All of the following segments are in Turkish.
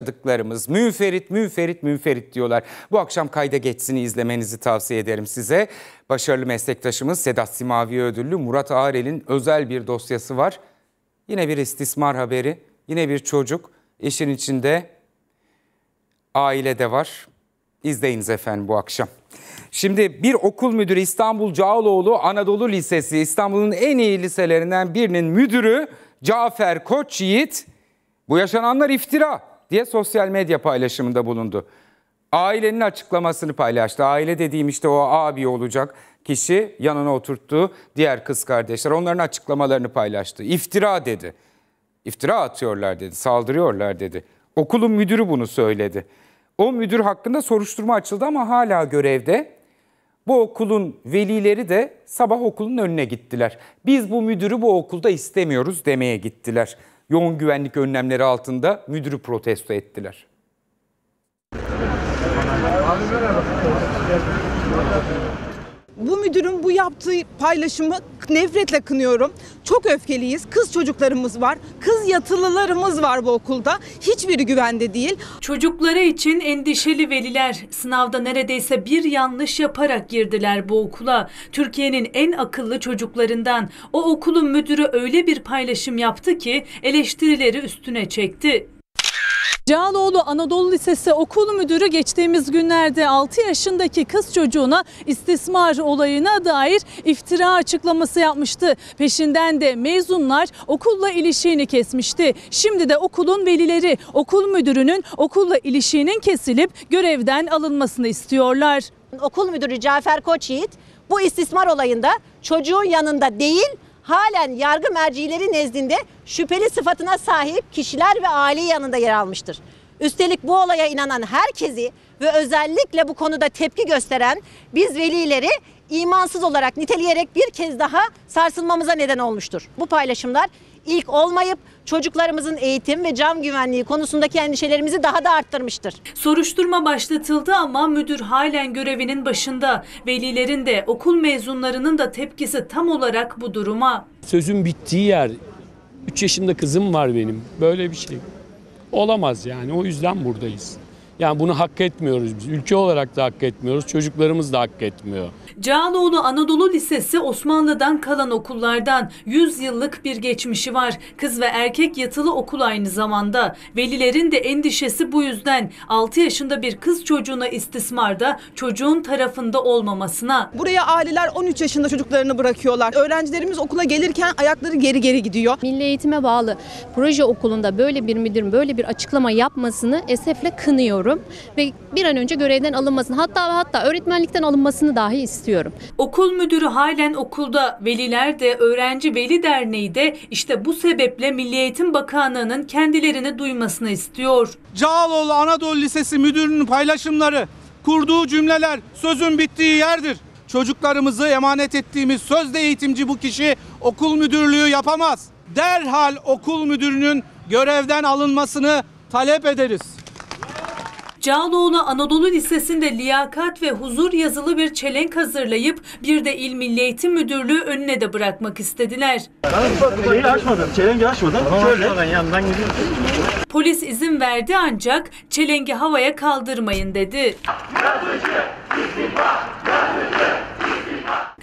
yaşadıklarımız. Münferit, münferit, münferit diyorlar. Bu akşam kayda geçsini izlemenizi tavsiye ederim size. Başarılı meslektaşımız Sedat Simavi ödüllü Murat Arel'in özel bir dosyası var. Yine bir istismar haberi, yine bir çocuk. İşin içinde aile de var. İzleyiniz efendim bu akşam. Şimdi bir okul müdürü İstanbul Cağaloğlu Anadolu Lisesi, İstanbul'un en iyi liselerinden birinin müdürü Cafer Koç Yiğit, bu yaşananlar iftira diye sosyal medya paylaşımında bulundu. Ailenin açıklamasını paylaştı. Aile dediğim işte o abi olacak kişi yanına oturttuğu diğer kız kardeşler onların açıklamalarını paylaştı. İftira dedi. İftira atıyorlar dedi, saldırıyorlar dedi. Okulun müdürü bunu söyledi. O müdür hakkında soruşturma açıldı ama hala görevde. Bu okulun velileri de sabah okulun önüne gittiler. Biz bu müdürü bu okulda istemiyoruz demeye gittiler yoğun güvenlik önlemleri altında müdürü protesto ettiler. Bu müdürün bu yaptığı paylaşımı nefretle kınıyorum. Çok öfkeliyiz. Kız çocuklarımız var. Kız yatılılarımız var bu okulda. Hiçbiri güvende değil. Çocukları için endişeli veliler sınavda neredeyse bir yanlış yaparak girdiler bu okula. Türkiye'nin en akıllı çocuklarından o okulun müdürü öyle bir paylaşım yaptı ki eleştirileri üstüne çekti. Cağaloğlu Anadolu Lisesi okul müdürü geçtiğimiz günlerde 6 yaşındaki kız çocuğuna istismar olayına dair iftira açıklaması yapmıştı. Peşinden de mezunlar okulla ilişiğini kesmişti. Şimdi de okulun velileri okul müdürünün okulla ilişiğinin kesilip görevden alınmasını istiyorlar. Okul müdürü Cafer Koçyiğit bu istismar olayında çocuğun yanında değil halen yargı mercileri nezdinde şüpheli sıfatına sahip kişiler ve aile yanında yer almıştır. Üstelik bu olaya inanan herkesi ve özellikle bu konuda tepki gösteren biz velileri imansız olarak niteleyerek bir kez daha sarsılmamıza neden olmuştur. Bu paylaşımlar ilk olmayıp çocuklarımızın eğitim ve cam güvenliği konusundaki endişelerimizi daha da arttırmıştır. Soruşturma başlatıldı ama müdür halen görevinin başında. Velilerin de okul mezunlarının da tepkisi tam olarak bu duruma. Sözün bittiği yer 3 yaşında kızım var benim. Böyle bir şey olamaz yani. O yüzden buradayız. Yani bunu hak etmiyoruz biz. Ülke olarak da hak etmiyoruz. Çocuklarımız da hak etmiyor. Cağaloğlu Anadolu Lisesi Osmanlı'dan kalan okullardan 100 yıllık bir geçmişi var. Kız ve erkek yatılı okul aynı zamanda. Velilerin de endişesi bu yüzden 6 yaşında bir kız çocuğuna istismarda çocuğun tarafında olmamasına. Buraya aileler 13 yaşında çocuklarını bırakıyorlar. Öğrencilerimiz okula gelirken ayakları geri geri gidiyor. Milli eğitime bağlı proje okulunda böyle bir müdürün böyle bir açıklama yapmasını esefle kınıyorum ve bir an önce görevden alınmasını hatta hatta öğretmenlikten alınmasını dahi istiyorum istiyorum. Okul müdürü halen okulda, veliler de, öğrenci veli derneği de işte bu sebeple Milli Eğitim Bakanlığı'nın kendilerini duymasını istiyor. Cağaloğlu Anadolu Lisesi müdürünün paylaşımları, kurduğu cümleler sözün bittiği yerdir. Çocuklarımızı emanet ettiğimiz sözde eğitimci bu kişi okul müdürlüğü yapamaz. Derhal okul müdürünün görevden alınmasını talep ederiz. Cağaloğlu Anadolu Lisesi'nde liyakat ve huzur yazılı bir çelenk hazırlayıp bir de İl Milli Eğitim Müdürlüğü önüne de bırakmak istediler. Şeyi açmadım, çelengi açmadım. Şöyle. Yandan gidiyorum. Polis izin verdi ancak çelengi havaya kaldırmayın dedi. Yazıcı, istifa, yazıcı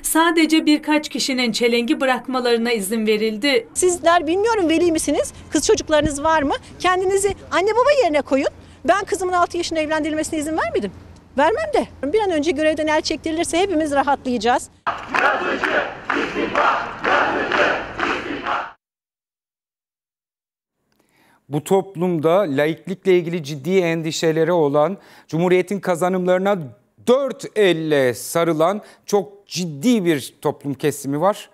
sadece birkaç kişinin çelengi bırakmalarına izin verildi. Sizler bilmiyorum veli misiniz? Kız çocuklarınız var mı? Kendinizi anne baba yerine koyun. Ben kızımın 6 yaşında evlendirilmesine izin vermedim. Vermem de. Bir an önce görevden el çektirilirse hepimiz rahatlayacağız. Yazıcı, istifa, yazıcı, istifa. Bu toplumda laiklikle ilgili ciddi endişeleri olan, Cumhuriyet'in kazanımlarına dört elle sarılan çok ciddi bir toplum kesimi var.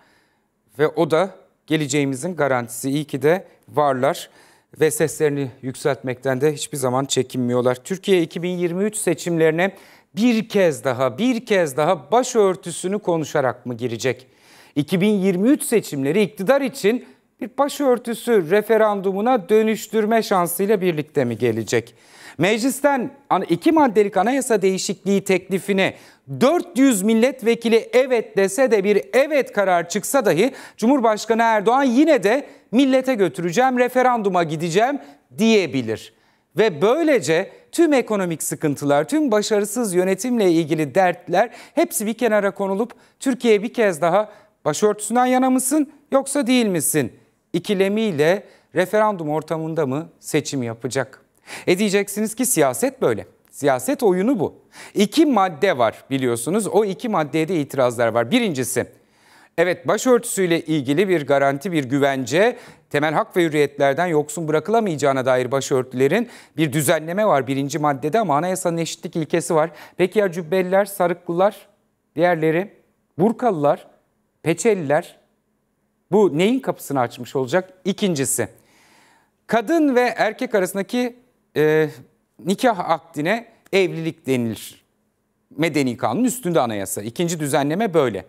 Ve o da geleceğimizin garantisi. İyi ki de varlar ve seslerini yükseltmekten de hiçbir zaman çekinmiyorlar. Türkiye 2023 seçimlerine bir kez daha bir kez daha başörtüsünü konuşarak mı girecek? 2023 seçimleri iktidar için bir başörtüsü referandumuna dönüştürme şansıyla birlikte mi gelecek? Meclisten iki maddelik anayasa değişikliği teklifine 400 milletvekili evet dese de bir evet karar çıksa dahi Cumhurbaşkanı Erdoğan yine de millete götüreceğim, referanduma gideceğim diyebilir. Ve böylece tüm ekonomik sıkıntılar, tüm başarısız yönetimle ilgili dertler hepsi bir kenara konulup Türkiye bir kez daha başörtüsünden yana mısın yoksa değil misin ikilemiyle referandum ortamında mı seçim yapacak? E diyeceksiniz ki siyaset böyle. Siyaset oyunu bu. İki madde var biliyorsunuz. O iki maddeye de itirazlar var. Birincisi Evet başörtüsüyle ilgili bir garanti, bir güvence, temel hak ve hürriyetlerden yoksun bırakılamayacağına dair başörtülerin bir düzenleme var birinci maddede ama anayasanın eşitlik ilkesi var. Peki ya cübbeliler, sarıklılar, diğerleri, burkalılar, peçeliler, bu neyin kapısını açmış olacak? İkincisi, kadın ve erkek arasındaki e, nikah akdine evlilik denilir. Medeni kanun üstünde anayasa. İkinci düzenleme böyle.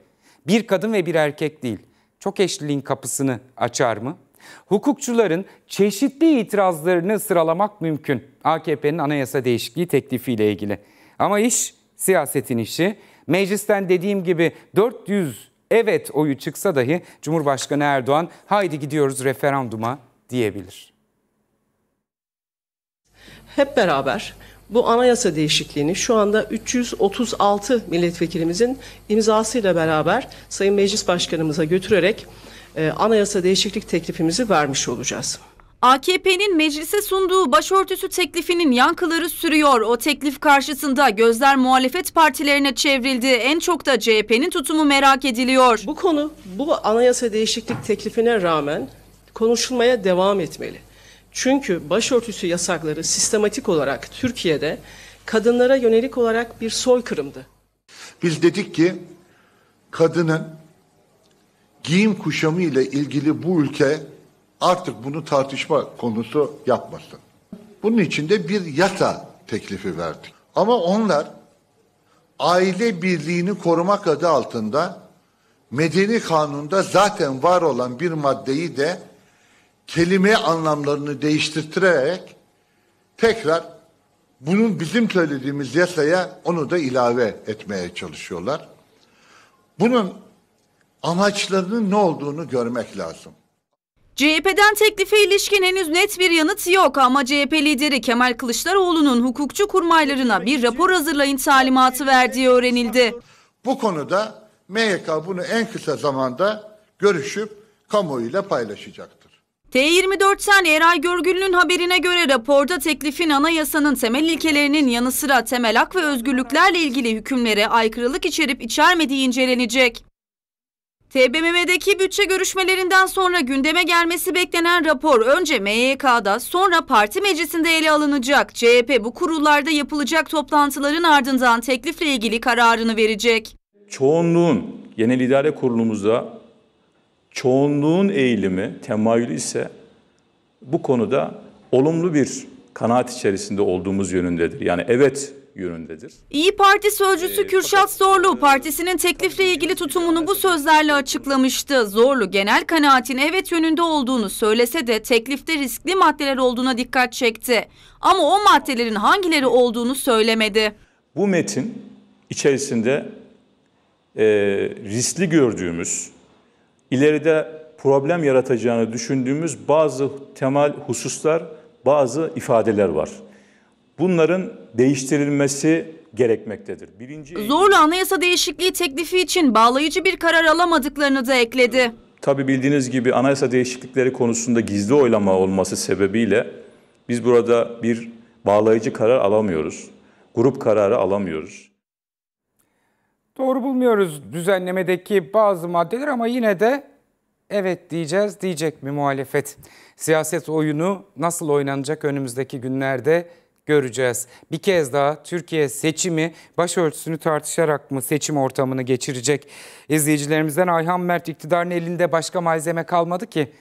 Bir kadın ve bir erkek değil. Çok eşliliğin kapısını açar mı? Hukukçuların çeşitli itirazlarını sıralamak mümkün. AKP'nin anayasa değişikliği teklifiyle ilgili. Ama iş siyasetin işi. Meclisten dediğim gibi 400 evet oyu çıksa dahi Cumhurbaşkanı Erdoğan haydi gidiyoruz referanduma diyebilir. Hep beraber bu anayasa değişikliğini şu anda 336 milletvekilimizin imzasıyla beraber Sayın Meclis Başkanımıza götürerek e, anayasa değişiklik teklifimizi vermiş olacağız. AKP'nin meclise sunduğu başörtüsü teklifinin yankıları sürüyor. O teklif karşısında gözler muhalefet partilerine çevrildi. En çok da CHP'nin tutumu merak ediliyor. Bu konu bu anayasa değişiklik teklifine rağmen konuşulmaya devam etmeli. Çünkü başörtüsü yasakları sistematik olarak Türkiye'de kadınlara yönelik olarak bir soykırımdı. Biz dedik ki kadının giyim kuşamı ile ilgili bu ülke artık bunu tartışma konusu yapmasın. Bunun için de bir yasa teklifi verdik. Ama onlar aile birliğini korumak adı altında medeni kanunda zaten var olan bir maddeyi de kelime anlamlarını değiştirerek tekrar bunun bizim söylediğimiz yasaya onu da ilave etmeye çalışıyorlar. Bunun amaçlarının ne olduğunu görmek lazım. CHP'den teklife ilişkin henüz net bir yanıt yok ama CHP lideri Kemal Kılıçdaroğlu'nun hukukçu kurmaylarına bir rapor hazırlayın talimatı verdiği öğrenildi. Bu konuda MYK bunu en kısa zamanda görüşüp kamuoyuyla paylaşacaktır. T24'ten Eray Görgül'ün haberine göre raporda teklifin anayasanın temel ilkelerinin yanı sıra temel hak ve özgürlüklerle ilgili hükümlere aykırılık içerip içermediği incelenecek. TBMM'deki bütçe görüşmelerinden sonra gündeme gelmesi beklenen rapor önce MYK'da sonra parti meclisinde ele alınacak. CHP bu kurullarda yapılacak toplantıların ardından teklifle ilgili kararını verecek. Çoğunluğun genel idare kurulumuzda çoğunluğun eğilimi temayülü ise bu konuda olumlu bir kanaat içerisinde olduğumuz yönündedir. Yani evet yönündedir. İyi Parti sözcüsü ee, Kürşat Zorlu partisinin teklifle ilgili tutumunu bu sözlerle açıklamıştı. Zorlu genel kanaatin evet yönünde olduğunu söylese de teklifte riskli maddeler olduğuna dikkat çekti. Ama o maddelerin hangileri olduğunu söylemedi. Bu metin içerisinde e, riskli gördüğümüz, ileride problem yaratacağını düşündüğümüz bazı temel hususlar bazı ifadeler var. Bunların değiştirilmesi gerekmektedir. Birinci zorlu anayasa değişikliği teklifi için bağlayıcı bir karar alamadıklarını da ekledi. Tabii bildiğiniz gibi anayasa değişiklikleri konusunda gizli oylama olması sebebiyle biz burada bir bağlayıcı karar alamıyoruz. Grup kararı alamıyoruz. Doğru bulmuyoruz düzenlemedeki bazı maddeler ama yine de evet diyeceğiz diyecek mi muhalefet? Siyaset oyunu nasıl oynanacak önümüzdeki günlerde göreceğiz. Bir kez daha Türkiye seçimi başörtüsünü tartışarak mı seçim ortamını geçirecek? İzleyicilerimizden Ayhan Mert iktidarın elinde başka malzeme kalmadı ki.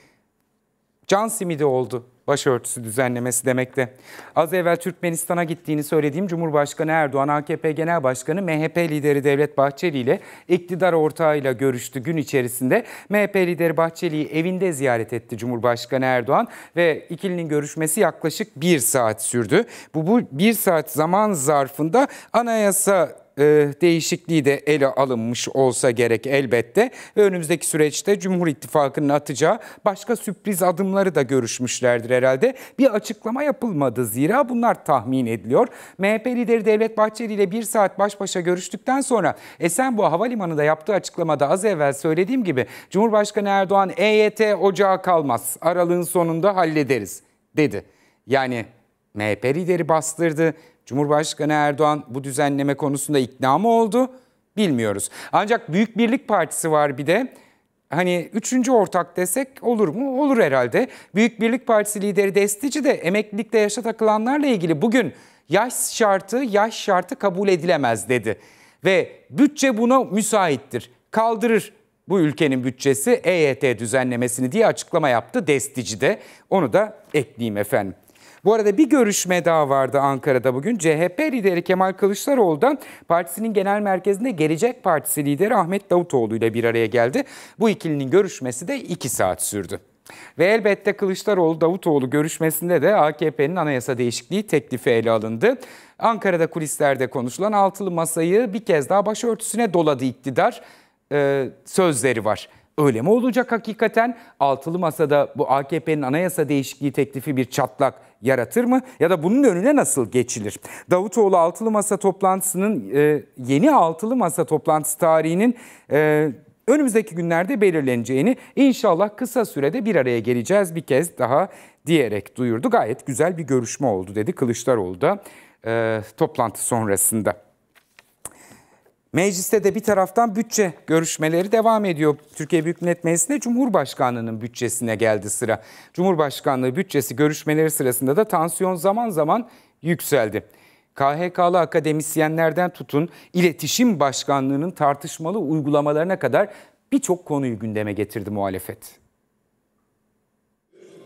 Can simidi oldu başörtüsü düzenlemesi demekti. Az evvel Türkmenistan'a gittiğini söylediğim Cumhurbaşkanı Erdoğan, AKP Genel Başkanı MHP lideri Devlet Bahçeli ile iktidar ortağıyla görüştü gün içerisinde. MHP lideri Bahçeli'yi evinde ziyaret etti Cumhurbaşkanı Erdoğan ve ikilinin görüşmesi yaklaşık bir saat sürdü. Bu, bu bir saat zaman zarfında anayasa e, değişikliği de ele alınmış olsa gerek elbette. Ve önümüzdeki süreçte Cumhur İttifakı'nın atacağı başka sürpriz adımları da görüşmüşlerdir herhalde. Bir açıklama yapılmadı zira bunlar tahmin ediliyor. MHP lideri Devlet Bahçeli ile bir saat baş başa görüştükten sonra Esenboğa Havalimanı'nda yaptığı açıklamada az evvel söylediğim gibi Cumhurbaşkanı Erdoğan EYT ocağa kalmaz aralığın sonunda hallederiz dedi. Yani MHP lideri bastırdı. Cumhurbaşkanı Erdoğan bu düzenleme konusunda ikna mı oldu bilmiyoruz. Ancak Büyük Birlik Partisi var bir de. Hani üçüncü ortak desek olur mu? Olur herhalde. Büyük Birlik Partisi lideri Destici de emeklilikte yaşa takılanlarla ilgili bugün yaş şartı, yaş şartı kabul edilemez dedi. Ve bütçe buna müsaittir. Kaldırır bu ülkenin bütçesi EYT düzenlemesini diye açıklama yaptı Destici de. Onu da ekleyeyim efendim. Bu arada bir görüşme daha vardı Ankara'da bugün. CHP lideri Kemal Kılıçdaroğlu'dan partisinin genel merkezinde Gelecek Partisi lideri Ahmet Davutoğlu ile bir araya geldi. Bu ikilinin görüşmesi de 2 saat sürdü. Ve elbette Kılıçdaroğlu-Davutoğlu görüşmesinde de AKP'nin anayasa değişikliği teklifi ele alındı. Ankara'da kulislerde konuşulan altılı masayı bir kez daha başörtüsüne doladı iktidar e, sözleri var. Öyle mi olacak hakikaten? Altılı masada bu AKP'nin anayasa değişikliği teklifi bir çatlak yaratır mı? Ya da bunun önüne nasıl geçilir? Davutoğlu altılı masa toplantısının e, yeni altılı masa toplantısı tarihinin e, önümüzdeki günlerde belirleneceğini inşallah kısa sürede bir araya geleceğiz bir kez daha diyerek duyurdu. Gayet güzel bir görüşme oldu dedi Kılıçdaroğlu da e, toplantı sonrasında. Mecliste de bir taraftan bütçe görüşmeleri devam ediyor. Türkiye Büyük Millet Meclisi'nde Cumhurbaşkanlığı'nın bütçesine geldi sıra. Cumhurbaşkanlığı bütçesi görüşmeleri sırasında da tansiyon zaman zaman yükseldi. KHK'lı akademisyenlerden tutun iletişim başkanlığının tartışmalı uygulamalarına kadar birçok konuyu gündeme getirdi muhalefet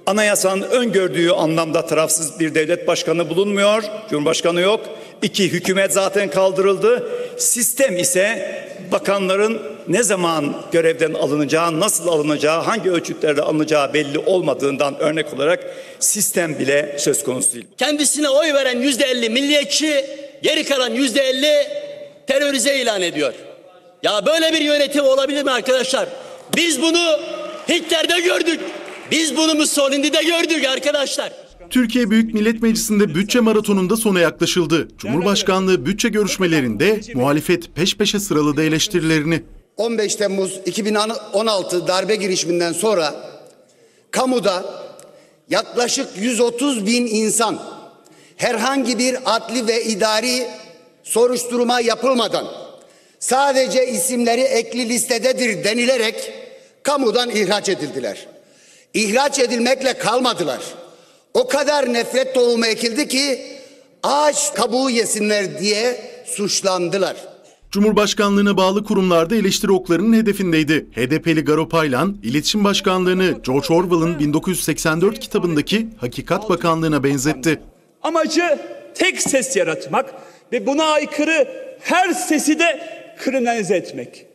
anayasanın öngördüğü anlamda tarafsız bir devlet başkanı bulunmuyor, cumhurbaşkanı yok. İki, hükümet zaten kaldırıldı. Sistem ise bakanların ne zaman görevden alınacağı, nasıl alınacağı, hangi ölçütlerde alınacağı belli olmadığından örnek olarak sistem bile söz konusu değil. Kendisine oy veren yüzde elli milliyetçi, geri kalan yüzde elli terörize ilan ediyor. Ya böyle bir yönetim olabilir mi arkadaşlar? Biz bunu Hitler'de gördük. Biz bunu Mussolini'de gördük arkadaşlar. Türkiye Büyük Millet Meclisi'nde bütçe maratonunda sona yaklaşıldı. Cumhurbaşkanlığı bütçe görüşmelerinde muhalefet peş peşe sıraladı eleştirilerini. 15 Temmuz 2016 darbe girişiminden sonra kamuda yaklaşık 130 bin insan herhangi bir adli ve idari soruşturma yapılmadan sadece isimleri ekli listededir denilerek kamudan ihraç edildiler. İhraç edilmekle kalmadılar. O kadar nefret tohumu ekildi ki ağaç kabuğu yesinler diye suçlandılar. Cumhurbaşkanlığına bağlı kurumlarda eleştiri oklarının hedefindeydi. HDP'li Garo Paylan, İletişim Başkanlığını George Orwell'ın 1984 kitabındaki Hakikat Bakanlığı'na benzetti. Amacı tek ses yaratmak ve buna aykırı her sesi de kriminalize etmek.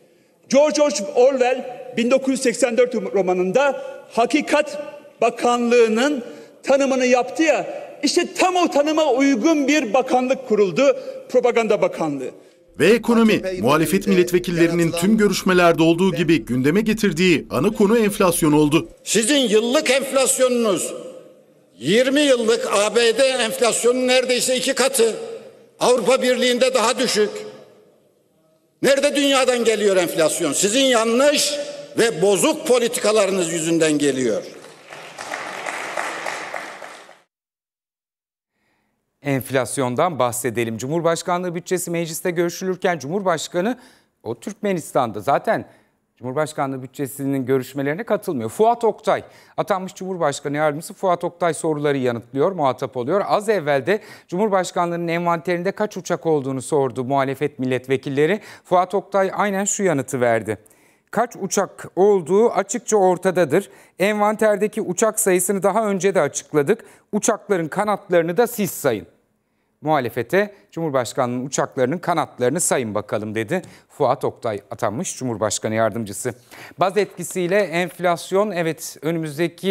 George Orwell 1984 romanında Hakikat Bakanlığı'nın tanımını yaptı ya, işte tam o tanıma uygun bir bakanlık kuruldu, Propaganda Bakanlığı. Ve ekonomi, muhalefet milletvekillerinin tüm görüşmelerde olduğu gibi gündeme getirdiği ana konu enflasyon oldu. Sizin yıllık enflasyonunuz 20 yıllık ABD enflasyonu neredeyse iki katı. Avrupa Birliği'nde daha düşük. Nerede dünyadan geliyor enflasyon? Sizin yanlış ve bozuk politikalarınız yüzünden geliyor. enflasyondan bahsedelim. Cumhurbaşkanlığı bütçesi mecliste görüşülürken Cumhurbaşkanı o Türkmenistan'da zaten Cumhurbaşkanlığı bütçesinin görüşmelerine katılmıyor. Fuat Oktay, atanmış Cumhurbaşkanı yardımcısı Fuat Oktay soruları yanıtlıyor, muhatap oluyor. Az evvel de Cumhurbaşkanlığının envanterinde kaç uçak olduğunu sordu muhalefet milletvekilleri. Fuat Oktay aynen şu yanıtı verdi kaç uçak olduğu açıkça ortadadır. Envanterdeki uçak sayısını daha önce de açıkladık. Uçakların kanatlarını da siz sayın. Muhalefete Cumhurbaşkanı'nın uçaklarının kanatlarını sayın bakalım dedi. Fuat Oktay atanmış Cumhurbaşkanı yardımcısı. Baz etkisiyle enflasyon evet önümüzdeki